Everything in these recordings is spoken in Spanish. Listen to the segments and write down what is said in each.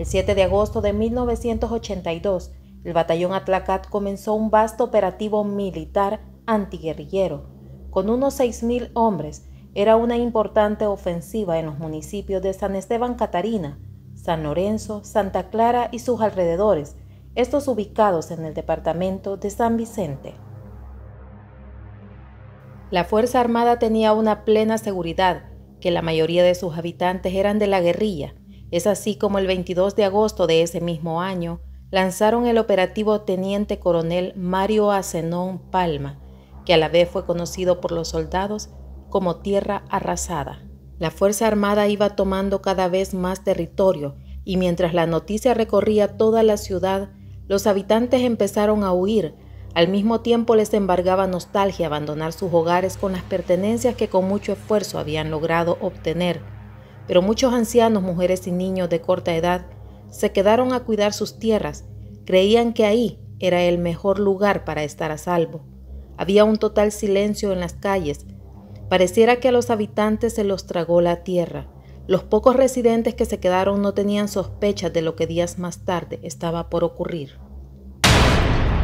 El 7 de agosto de 1982, el batallón Atlacat comenzó un vasto operativo militar antiguerrillero. Con unos 6.000 hombres, era una importante ofensiva en los municipios de San Esteban Catarina, San Lorenzo, Santa Clara y sus alrededores, estos ubicados en el departamento de San Vicente. La Fuerza Armada tenía una plena seguridad que la mayoría de sus habitantes eran de la guerrilla, es así como el 22 de agosto de ese mismo año lanzaron el operativo Teniente Coronel Mario Asenón Palma, que a la vez fue conocido por los soldados como Tierra Arrasada. La Fuerza Armada iba tomando cada vez más territorio y mientras la noticia recorría toda la ciudad, los habitantes empezaron a huir. Al mismo tiempo les embargaba nostalgia abandonar sus hogares con las pertenencias que con mucho esfuerzo habían logrado obtener pero muchos ancianos, mujeres y niños de corta edad se quedaron a cuidar sus tierras, creían que ahí era el mejor lugar para estar a salvo. Había un total silencio en las calles, pareciera que a los habitantes se los tragó la tierra. Los pocos residentes que se quedaron no tenían sospechas de lo que días más tarde estaba por ocurrir.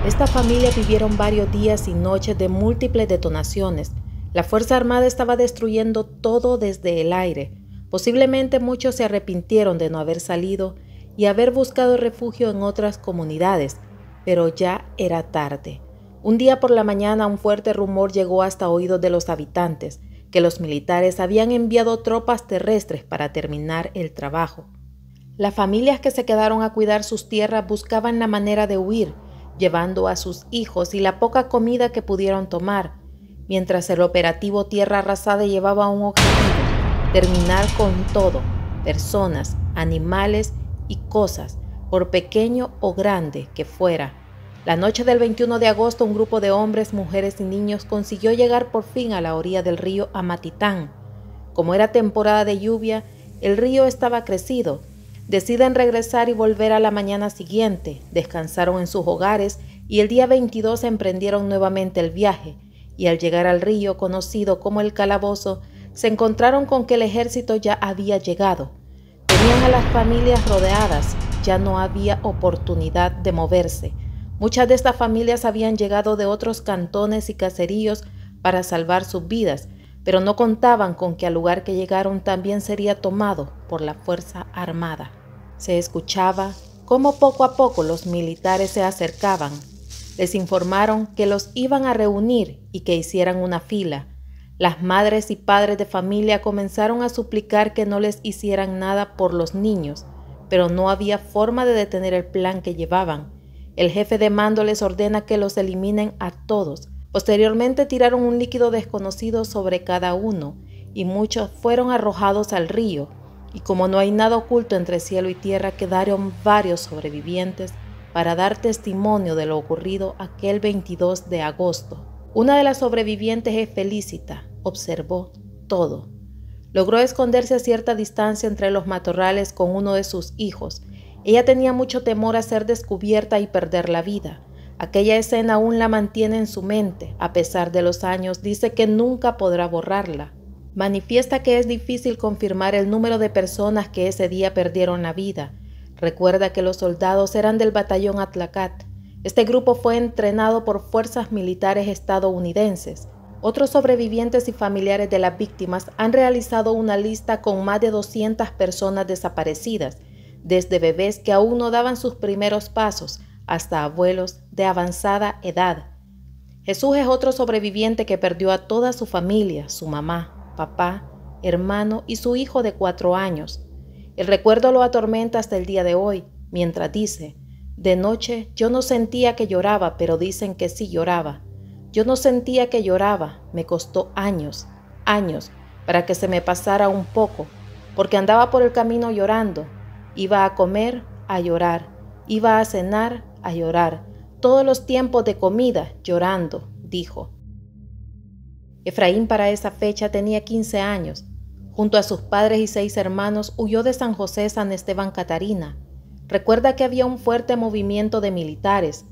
Esta familia vivieron varios días y noches de múltiples detonaciones. La Fuerza Armada estaba destruyendo todo desde el aire. Posiblemente muchos se arrepintieron de no haber salido y haber buscado refugio en otras comunidades, pero ya era tarde. Un día por la mañana un fuerte rumor llegó hasta oídos de los habitantes, que los militares habían enviado tropas terrestres para terminar el trabajo. Las familias que se quedaron a cuidar sus tierras buscaban la manera de huir, llevando a sus hijos y la poca comida que pudieron tomar, mientras el operativo Tierra Arrasada llevaba un objetivo, terminar con todo, personas, animales y cosas, por pequeño o grande que fuera. La noche del 21 de agosto un grupo de hombres, mujeres y niños consiguió llegar por fin a la orilla del río Amatitán. Como era temporada de lluvia, el río estaba crecido. Deciden regresar y volver a la mañana siguiente. Descansaron en sus hogares y el día 22 emprendieron nuevamente el viaje y al llegar al río conocido como el calabozo, se encontraron con que el ejército ya había llegado. Tenían a las familias rodeadas, ya no había oportunidad de moverse. Muchas de estas familias habían llegado de otros cantones y caseríos para salvar sus vidas, pero no contaban con que al lugar que llegaron también sería tomado por la Fuerza Armada. Se escuchaba cómo poco a poco los militares se acercaban. Les informaron que los iban a reunir y que hicieran una fila. Las madres y padres de familia comenzaron a suplicar que no les hicieran nada por los niños, pero no había forma de detener el plan que llevaban. El jefe de mando les ordena que los eliminen a todos. Posteriormente tiraron un líquido desconocido sobre cada uno y muchos fueron arrojados al río. Y como no hay nada oculto entre cielo y tierra, quedaron varios sobrevivientes para dar testimonio de lo ocurrido aquel 22 de agosto. Una de las sobrevivientes es Felicita, observó todo. Logró esconderse a cierta distancia entre los matorrales con uno de sus hijos. Ella tenía mucho temor a ser descubierta y perder la vida. Aquella escena aún la mantiene en su mente, a pesar de los años, dice que nunca podrá borrarla. Manifiesta que es difícil confirmar el número de personas que ese día perdieron la vida. Recuerda que los soldados eran del batallón Atlacat, este grupo fue entrenado por fuerzas militares estadounidenses. Otros sobrevivientes y familiares de las víctimas han realizado una lista con más de 200 personas desaparecidas, desde bebés que aún no daban sus primeros pasos hasta abuelos de avanzada edad. Jesús es otro sobreviviente que perdió a toda su familia, su mamá, papá, hermano y su hijo de cuatro años. El recuerdo lo atormenta hasta el día de hoy, mientras dice, de noche yo no sentía que lloraba, pero dicen que sí lloraba. Yo no sentía que lloraba, me costó años, años, para que se me pasara un poco, porque andaba por el camino llorando. Iba a comer, a llorar, iba a cenar, a llorar, todos los tiempos de comida, llorando, dijo. Efraín para esa fecha tenía 15 años. Junto a sus padres y seis hermanos huyó de San José San Esteban Catarina, Recuerda que había un fuerte movimiento de militares.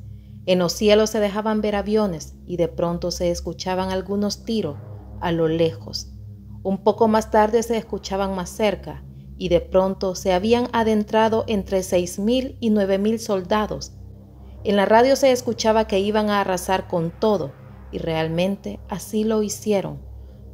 En los cielos se dejaban ver aviones y de pronto se escuchaban algunos tiros a lo lejos. Un poco más tarde se escuchaban más cerca y de pronto se habían adentrado entre 6.000 y 9.000 soldados. En la radio se escuchaba que iban a arrasar con todo y realmente así lo hicieron.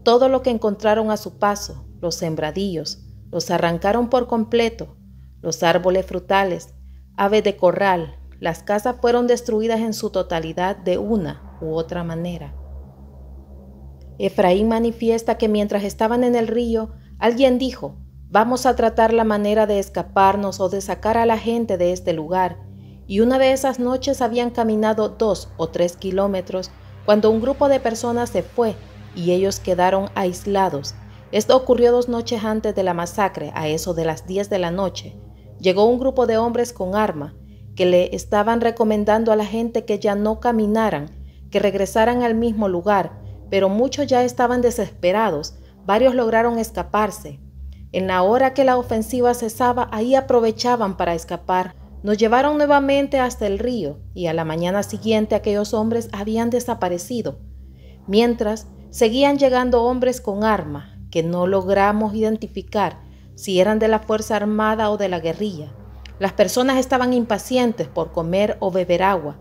Todo lo que encontraron a su paso, los sembradillos, los arrancaron por completo los árboles frutales, ave de corral, las casas fueron destruidas en su totalidad de una u otra manera. Efraín manifiesta que mientras estaban en el río, alguien dijo, vamos a tratar la manera de escaparnos o de sacar a la gente de este lugar, y una de esas noches habían caminado dos o tres kilómetros cuando un grupo de personas se fue y ellos quedaron aislados. Esto ocurrió dos noches antes de la masacre, a eso de las diez de la noche, llegó un grupo de hombres con arma que le estaban recomendando a la gente que ya no caminaran, que regresaran al mismo lugar, pero muchos ya estaban desesperados, varios lograron escaparse. En la hora que la ofensiva cesaba, ahí aprovechaban para escapar. Nos llevaron nuevamente hasta el río y a la mañana siguiente aquellos hombres habían desaparecido. Mientras, seguían llegando hombres con arma que no logramos identificar si eran de la Fuerza Armada o de la guerrilla. Las personas estaban impacientes por comer o beber agua.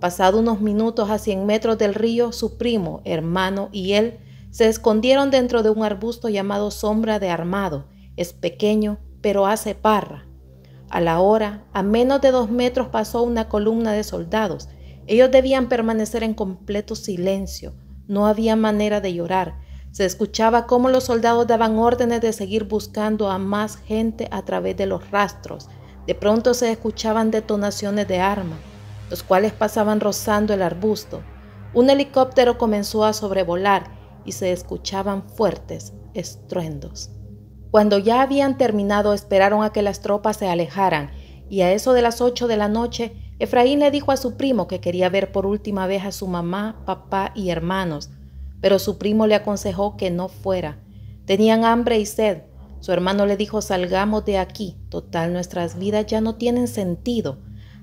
Pasado unos minutos a 100 metros del río, su primo, hermano y él se escondieron dentro de un arbusto llamado sombra de armado. Es pequeño, pero hace parra. A la hora, a menos de dos metros pasó una columna de soldados. Ellos debían permanecer en completo silencio. No había manera de llorar. Se escuchaba cómo los soldados daban órdenes de seguir buscando a más gente a través de los rastros. De pronto se escuchaban detonaciones de armas, los cuales pasaban rozando el arbusto. Un helicóptero comenzó a sobrevolar y se escuchaban fuertes estruendos. Cuando ya habían terminado esperaron a que las tropas se alejaran y a eso de las ocho de la noche Efraín le dijo a su primo que quería ver por última vez a su mamá, papá y hermanos, pero su primo le aconsejó que no fuera. Tenían hambre y sed. Su hermano le dijo, salgamos de aquí, total nuestras vidas ya no tienen sentido.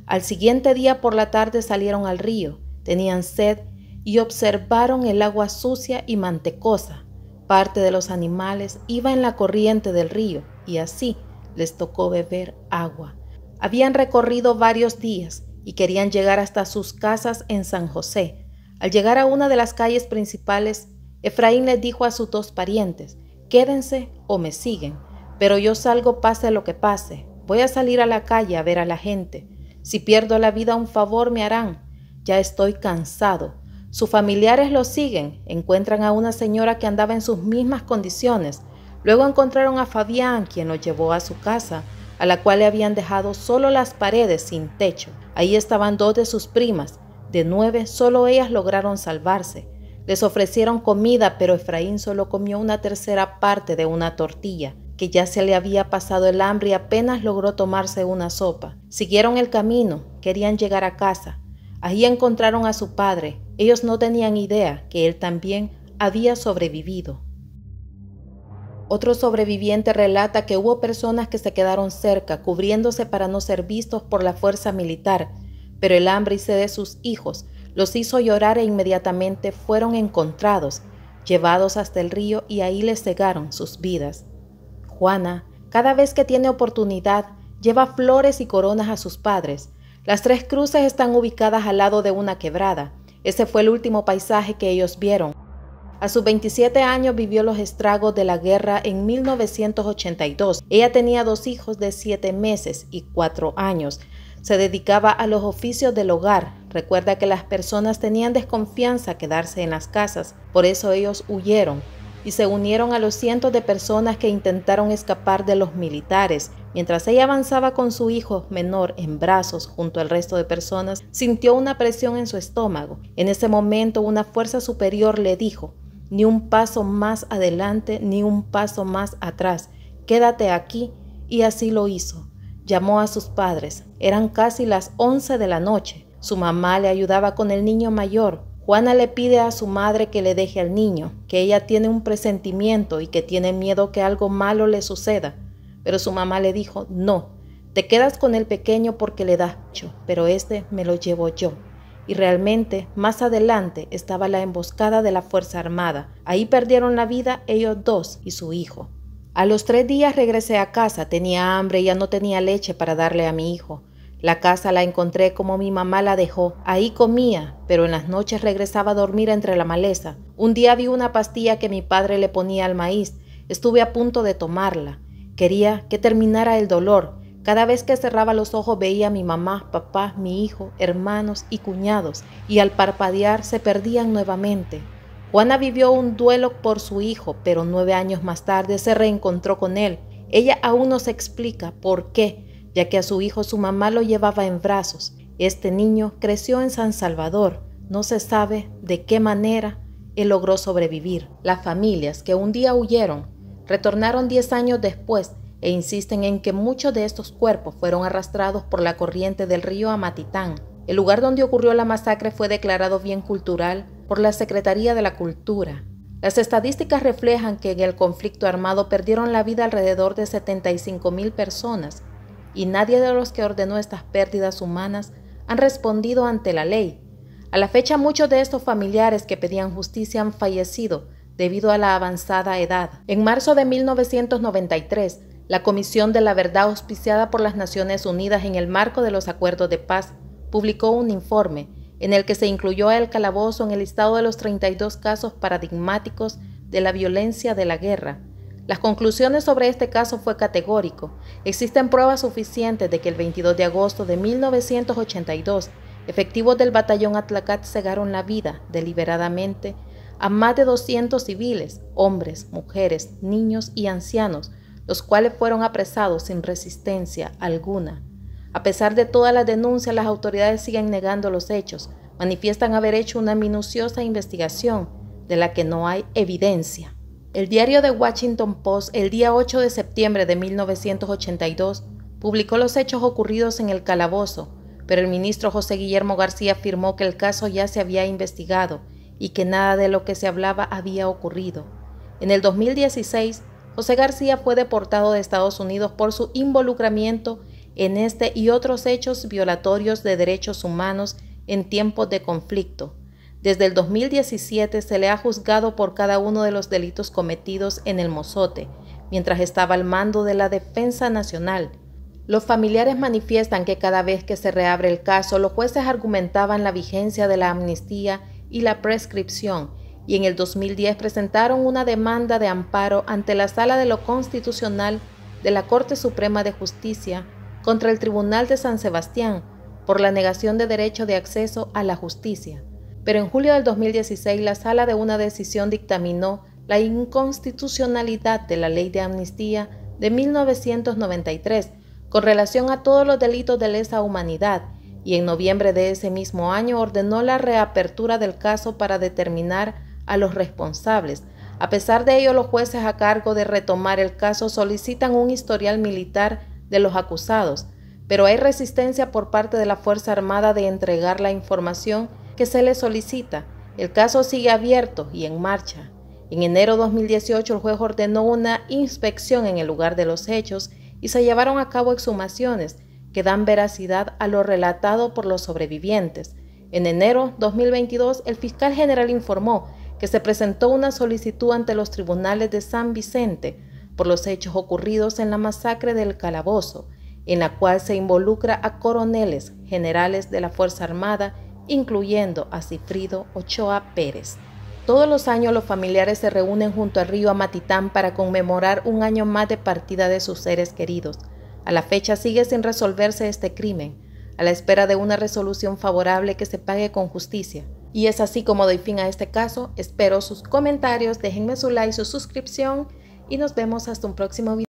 Al siguiente día por la tarde salieron al río, tenían sed y observaron el agua sucia y mantecosa. Parte de los animales iba en la corriente del río y así les tocó beber agua. Habían recorrido varios días y querían llegar hasta sus casas en San José, al llegar a una de las calles principales, Efraín les dijo a sus dos parientes, quédense o me siguen, pero yo salgo pase lo que pase, voy a salir a la calle a ver a la gente. Si pierdo la vida un favor me harán, ya estoy cansado. Sus familiares lo siguen, encuentran a una señora que andaba en sus mismas condiciones, luego encontraron a Fabián, quien lo llevó a su casa, a la cual le habían dejado solo las paredes sin techo. Ahí estaban dos de sus primas, de nueve, solo ellas lograron salvarse. Les ofrecieron comida, pero Efraín solo comió una tercera parte de una tortilla, que ya se le había pasado el hambre y apenas logró tomarse una sopa. Siguieron el camino, querían llegar a casa. Allí encontraron a su padre. Ellos no tenían idea que él también había sobrevivido. Otro sobreviviente relata que hubo personas que se quedaron cerca, cubriéndose para no ser vistos por la fuerza militar, pero el hambre y sed de sus hijos los hizo llorar e inmediatamente fueron encontrados, llevados hasta el río y ahí les cegaron sus vidas. Juana, cada vez que tiene oportunidad, lleva flores y coronas a sus padres. Las tres cruces están ubicadas al lado de una quebrada. Ese fue el último paisaje que ellos vieron. A sus 27 años vivió los estragos de la guerra en 1982. Ella tenía dos hijos de 7 meses y 4 años. Se dedicaba a los oficios del hogar. Recuerda que las personas tenían desconfianza a quedarse en las casas, por eso ellos huyeron y se unieron a los cientos de personas que intentaron escapar de los militares. Mientras ella avanzaba con su hijo menor en brazos junto al resto de personas, sintió una presión en su estómago. En ese momento una fuerza superior le dijo, ni un paso más adelante, ni un paso más atrás, quédate aquí, y así lo hizo. Llamó a sus padres. Eran casi las once de la noche. Su mamá le ayudaba con el niño mayor. Juana le pide a su madre que le deje al niño, que ella tiene un presentimiento y que tiene miedo que algo malo le suceda. Pero su mamá le dijo, no, te quedas con el pequeño porque le da mucho, pero este me lo llevo yo. Y realmente, más adelante estaba la emboscada de la Fuerza Armada. Ahí perdieron la vida ellos dos y su hijo. A los tres días regresé a casa, tenía hambre y ya no tenía leche para darle a mi hijo. La casa la encontré como mi mamá la dejó. Ahí comía, pero en las noches regresaba a dormir entre la maleza. Un día vi una pastilla que mi padre le ponía al maíz. Estuve a punto de tomarla. Quería que terminara el dolor. Cada vez que cerraba los ojos veía a mi mamá, papá, mi hijo, hermanos y cuñados, y al parpadear se perdían nuevamente. Juana vivió un duelo por su hijo, pero nueve años más tarde se reencontró con él. Ella aún no se explica por qué, ya que a su hijo su mamá lo llevaba en brazos. Este niño creció en San Salvador. No se sabe de qué manera él logró sobrevivir. Las familias que un día huyeron retornaron diez años después e insisten en que muchos de estos cuerpos fueron arrastrados por la corriente del río Amatitán. El lugar donde ocurrió la masacre fue declarado bien cultural por la Secretaría de la Cultura. Las estadísticas reflejan que en el conflicto armado perdieron la vida alrededor de 75.000 mil personas y nadie de los que ordenó estas pérdidas humanas han respondido ante la ley. A la fecha muchos de estos familiares que pedían justicia han fallecido debido a la avanzada edad. En marzo de 1993, la Comisión de la Verdad auspiciada por las Naciones Unidas en el marco de los acuerdos de paz publicó un informe en el que se incluyó el calabozo en el listado de los 32 casos paradigmáticos de la violencia de la guerra. Las conclusiones sobre este caso fue categórico. Existen pruebas suficientes de que el 22 de agosto de 1982, efectivos del batallón Atlacat cegaron la vida deliberadamente a más de 200 civiles, hombres, mujeres, niños y ancianos, los cuales fueron apresados sin resistencia alguna. A pesar de todas las denuncias, las autoridades siguen negando los hechos. Manifiestan haber hecho una minuciosa investigación de la que no hay evidencia. El diario The Washington Post, el día 8 de septiembre de 1982, publicó los hechos ocurridos en el calabozo, pero el ministro José Guillermo García afirmó que el caso ya se había investigado y que nada de lo que se hablaba había ocurrido. En el 2016, José García fue deportado de Estados Unidos por su involucramiento en este y otros hechos violatorios de derechos humanos en tiempos de conflicto. Desde el 2017 se le ha juzgado por cada uno de los delitos cometidos en el Mozote, mientras estaba al mando de la Defensa Nacional. Los familiares manifiestan que cada vez que se reabre el caso, los jueces argumentaban la vigencia de la amnistía y la prescripción, y en el 2010 presentaron una demanda de amparo ante la Sala de lo Constitucional de la Corte Suprema de Justicia contra el Tribunal de San Sebastián por la negación de derecho de acceso a la justicia. Pero en julio del 2016 la sala de una decisión dictaminó la inconstitucionalidad de la ley de amnistía de 1993 con relación a todos los delitos de lesa humanidad y en noviembre de ese mismo año ordenó la reapertura del caso para determinar a los responsables. A pesar de ello, los jueces a cargo de retomar el caso solicitan un historial militar de los acusados, pero hay resistencia por parte de la Fuerza Armada de entregar la información que se le solicita. El caso sigue abierto y en marcha. En enero 2018 el juez ordenó una inspección en el lugar de los hechos y se llevaron a cabo exhumaciones que dan veracidad a lo relatado por los sobrevivientes. En enero 2022 el fiscal general informó que se presentó una solicitud ante los tribunales de San Vicente por los hechos ocurridos en la masacre del calabozo, en la cual se involucra a coroneles, generales de la Fuerza Armada, incluyendo a Cifrido Ochoa Pérez. Todos los años los familiares se reúnen junto al río Amatitán para conmemorar un año más de partida de sus seres queridos. A la fecha sigue sin resolverse este crimen, a la espera de una resolución favorable que se pague con justicia. Y es así como doy fin a este caso. Espero sus comentarios, déjenme su like, su suscripción y nos vemos hasta un próximo video.